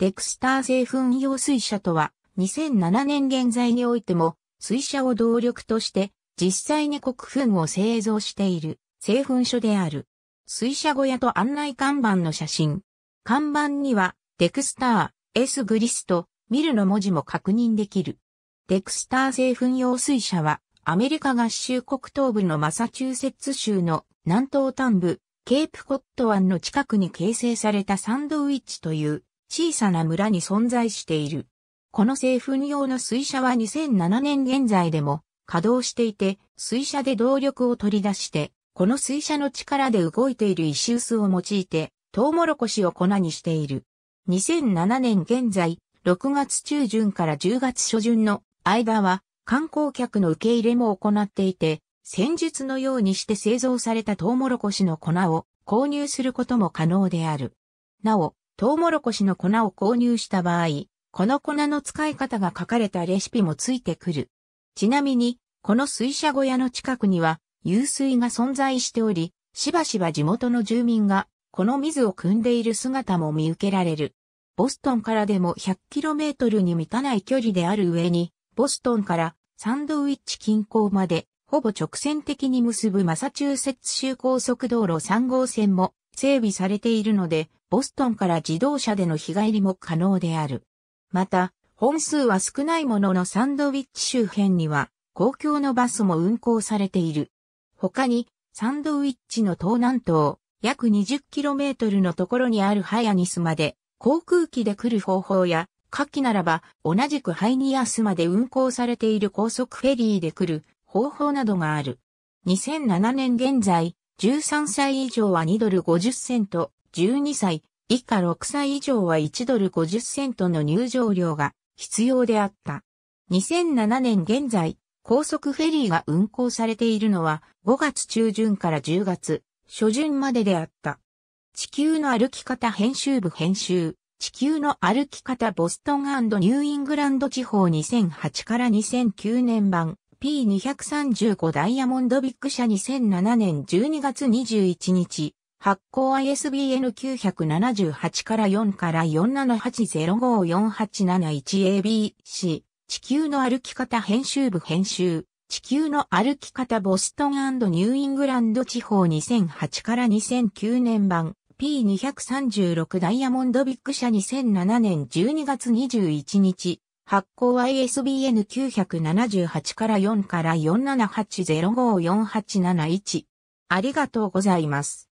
デクスター製粉用水車とは、2007年現在においても、水車を動力として、実際に国粉を製造している、製粉所である。水車小屋と案内看板の写真。看板には、デクスター、エスグリスト、ミルの文字も確認できる。デクスター製粉用水車は、アメリカ合衆国東部のマサチューセッツ州の南東端部、ケープコット湾の近くに形成されたサンドウィッチという小さな村に存在している。この製粉用の水車は2007年現在でも稼働していて、水車で動力を取り出して、この水車の力で動いている石臼を用いて、トウモロコシを粉にしている。2007年現在、6月中旬から10月初旬の間は、観光客の受け入れも行っていて、戦術のようにして製造されたトウモロコシの粉を購入することも可能である。なお、トウモロコシの粉を購入した場合、この粉の使い方が書かれたレシピもついてくる。ちなみに、この水車小屋の近くには、湧水が存在しており、しばしば地元の住民が、この水を汲んでいる姿も見受けられる。ボストンからでも 100km に満たない距離である上に、ボストンからサンドウィッチ近郊まで、ほぼ直線的に結ぶマサチューセッツ州高速道路3号線も、整備されているので、ボストンから自動車での日帰りも可能である。また、本数は少ないもののサンドウィッチ周辺には公共のバスも運行されている。他に、サンドウィッチの東南東、約 20km のところにあるハイアニスまで、航空機で来る方法や、夏季ならば同じくハイニアスまで運行されている高速フェリーで来る方法などがある。2007年現在、13歳以上は2ドル50セント、12歳、以下6歳以上は1ドル50セントの入場料が必要であった。2007年現在、高速フェリーが運行されているのは5月中旬から10月初旬までであった。地球の歩き方編集部編集、地球の歩き方ボストンニューイングランド地方2008から2009年版 P235 ダイヤモンドビッグ社2007年12月21日、発行 ISBN 978から4から 478054871ABC、地球の歩き方編集部編集、地球の歩き方ボストンニューイングランド地方2008から2009年版、P236 ダイヤモンドビッグ社2007年12月21日、発行 ISBN 978から4から47805487 1ありがとうございます。